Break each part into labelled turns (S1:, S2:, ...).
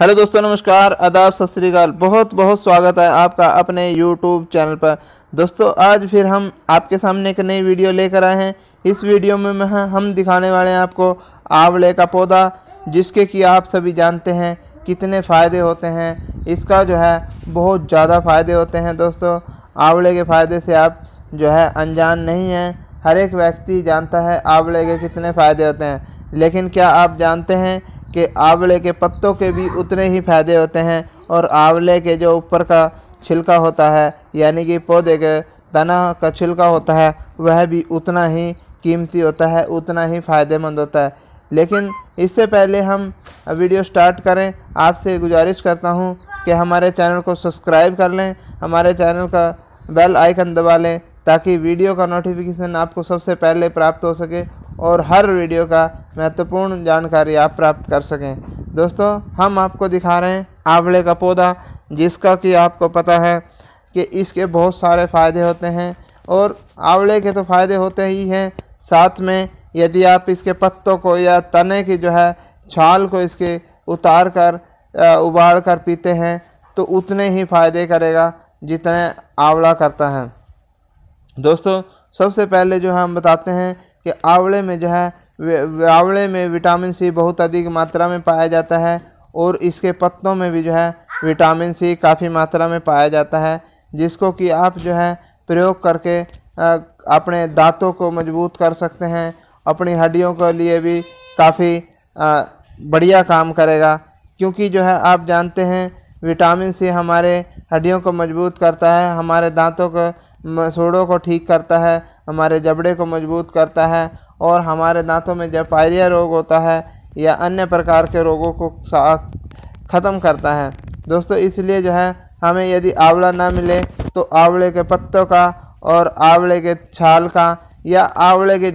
S1: hello दोस्तों नमस्कार आदाब सत श्रीकाल बहुत बहुत स्वागत है आपका अपने यूट्यूब चैनल पर दोस्तों आज फिर हम आपके सामने एक नई वीडियो लेकर आए हैं इस वीडियो में हम दिखाने वाले हैं आपको आंवले का पौधा जिसके कि आप सभी जानते हैं कितने फ़ायदे होते हैं इसका जो है बहुत ज़्यादा फ़ायदे होते हैं दोस्तों आंवले के फ़ायदे से आप जो है अनजान नहीं हैं हर एक व्यक्ति जानता है आंवले के कितने फ़ायदे होते हैं लेकिन क्या आप जानते हैं कि आंवले के पत्तों के भी उतने ही फ़ायदे होते हैं और आंवले के जो ऊपर का छिलका होता है यानी कि पौधे के तना का छिलका होता है वह भी उतना ही कीमती होता है उतना ही फ़ायदेमंद होता है लेकिन इससे पहले हम वीडियो स्टार्ट करें आपसे गुजारिश करता हूं कि हमारे चैनल को सब्सक्राइब कर लें हमारे चैनल का बेल आइकन दबा लें ताकि वीडियो का नोटिफिकेशन आपको सबसे पहले प्राप्त हो सके और हर वीडियो का महत्वपूर्ण जानकारी आप प्राप्त कर सकें दोस्तों हम आपको दिखा रहे हैं आंवले का पौधा जिसका कि आपको पता है कि इसके बहुत सारे फ़ायदे होते हैं और आंवले के तो फ़ायदे होते ही हैं साथ में यदि आप इसके पत्तों को या तने की जो है छाल को इसके उतार कर उबाड़ कर पीते हैं तो उतने ही फ़ायदे करेगा जितने आंवला करता है दोस्तों सबसे पहले जो हम बताते हैं कि आंवले में जो है आंवले में विटामिन सी बहुत अधिक मात्रा में पाया जाता है और इसके पत्तों में भी जो है विटामिन सी काफ़ी मात्रा में पाया जाता है जिसको कि आप जो है प्रयोग करके अपने दांतों को मजबूत कर सकते हैं अपनी हड्डियों के लिए भी काफ़ी बढ़िया काम करेगा क्योंकि जो है आप जानते हैं विटामिन सी हमारे हड्डियों को मजबूत करता है हमारे दांतों को मसूड़ों को ठीक करता है हमारे जबड़े को मजबूत करता है और हमारे दांतों में जब पायरिया रोग होता है या अन्य प्रकार के रोगों को ख़त्म करता है दोस्तों इसलिए जो है हमें यदि आंवला ना मिले तो आंवले के पत्तों का और आंवले के छाल का या आंवले की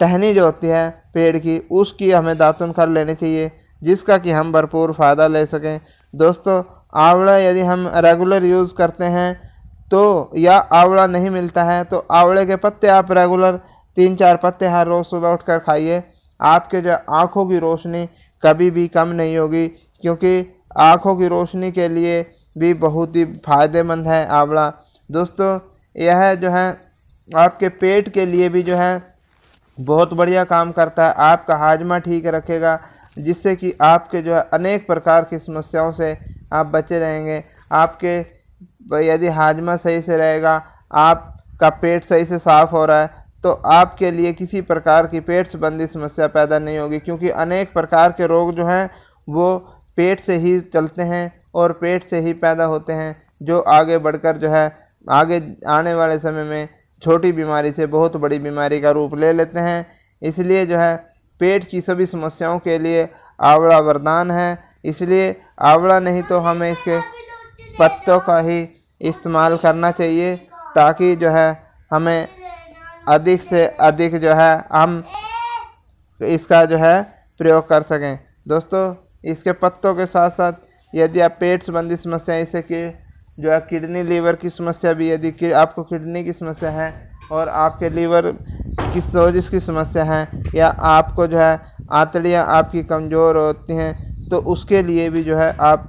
S1: टहनी जो होती है पेड़ की उसकी हमें दातुन कर लेनी चाहिए जिसका कि हम भरपूर फ़ायदा ले सकें दोस्तों आंवला यदि हम रेगुलर यूज़ करते हैं तो या आंवला नहीं मिलता है तो आंवले के पत्ते आप रेगुलर तीन चार पत्ते हर रोज़ सुबह उठकर खाइए आपके जो आँखों की रोशनी कभी भी कम नहीं होगी क्योंकि आँखों की रोशनी के लिए भी बहुत ही फ़ायदेमंद है आंवला दोस्तों यह जो है आपके पेट के लिए भी जो है बहुत बढ़िया काम करता है आपका हाजमा ठीक रखेगा जिससे कि आपके जो है अनेक प्रकार की समस्याओं से आप बचे रहेंगे आपके यदि हाजमा सही से रहेगा आपका पेट सही से साफ़ हो रहा है तो आपके लिए किसी प्रकार की पेट संबंधी समस्या पैदा नहीं होगी क्योंकि अनेक प्रकार के रोग जो हैं वो पेट से ही चलते हैं और पेट से ही पैदा होते हैं जो आगे बढ़कर जो है आगे आने वाले समय में छोटी बीमारी से बहुत बड़ी बीमारी का रूप ले लेते हैं इसलिए जो है पेट की सभी समस्याओं के लिए आंवला वरदान है इसलिए आंवला नहीं तो हमें इसके पत्तों का ही इस्तेमाल करना चाहिए ताकि जो है हमें अधिक से अधिक जो है हम इसका जो है प्रयोग कर सकें दोस्तों इसके पत्तों के साथ साथ यदि आप पेट संबंधी समस्या इसे कि जो है किडनी लीवर की समस्या भी यदि कि, आपको किडनी की समस्या है और आपके लीवर की सोजिश की समस्या है या आपको जो है आंतड़ियाँ आपकी कमज़ोर होती हैं तो उसके लिए भी जो है आप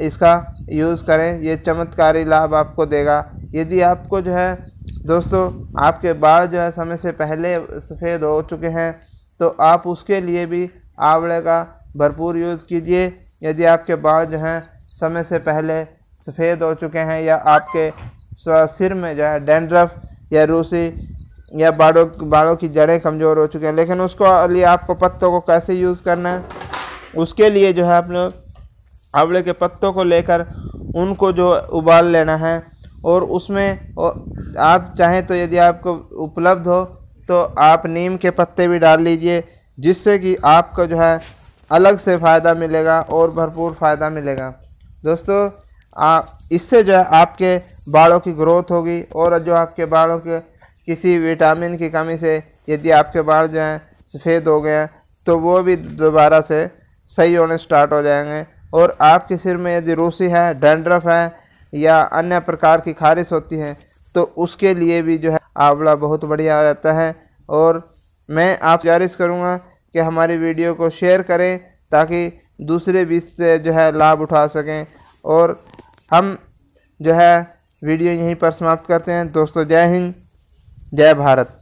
S1: इसका यूज़ करें ये चमत्कारी लाभ आपको देगा यदि आपको जो है दोस्तों आपके बाल जो है समय से पहले सफ़ेद हो चुके हैं तो आप उसके लिए भी आंवड़े का भरपूर यूज़ कीजिए यदि आपके बाल जो हैं समय से पहले सफ़ेद हो चुके हैं या आपके सिर में जो है डेंड्रफ या रूसी या बालों बालों की जड़ें कमज़ोर हो चुके हैं लेकिन उसको लिए आपको पत्तों को कैसे यूज़ करना है उसके लिए जो है आप लोग आंवले के पत्तों को लेकर उनको जो उबाल लेना है और उसमें आप चाहें तो यदि आपको उपलब्ध हो तो आप नीम के पत्ते भी डाल लीजिए जिससे कि आपको जो है अलग से फ़ायदा मिलेगा और भरपूर फ़ायदा मिलेगा दोस्तों आ, इससे जो है आपके बालों की ग्रोथ होगी और जो आपके बालों के किसी विटामिन की कमी से यदि आपके बाल जो हैं सफ़ेद हो गए हैं तो वो भी दोबारा से सही होने स्टार्ट हो जाएंगे और आपके सिर में यदि रूसी है डेंड्रफ है या अन्य प्रकार की खारिश होती है तो उसके लिए भी जो है आंवला बहुत बढ़िया आ जाता है और मैं आप गुजारिश करूँगा कि हमारी वीडियो को शेयर करें ताकि दूसरे भी इससे जो है लाभ उठा सकें और हम जो है वीडियो यहीं पर समाप्त करते हैं दोस्तों जय हिंद जय भारत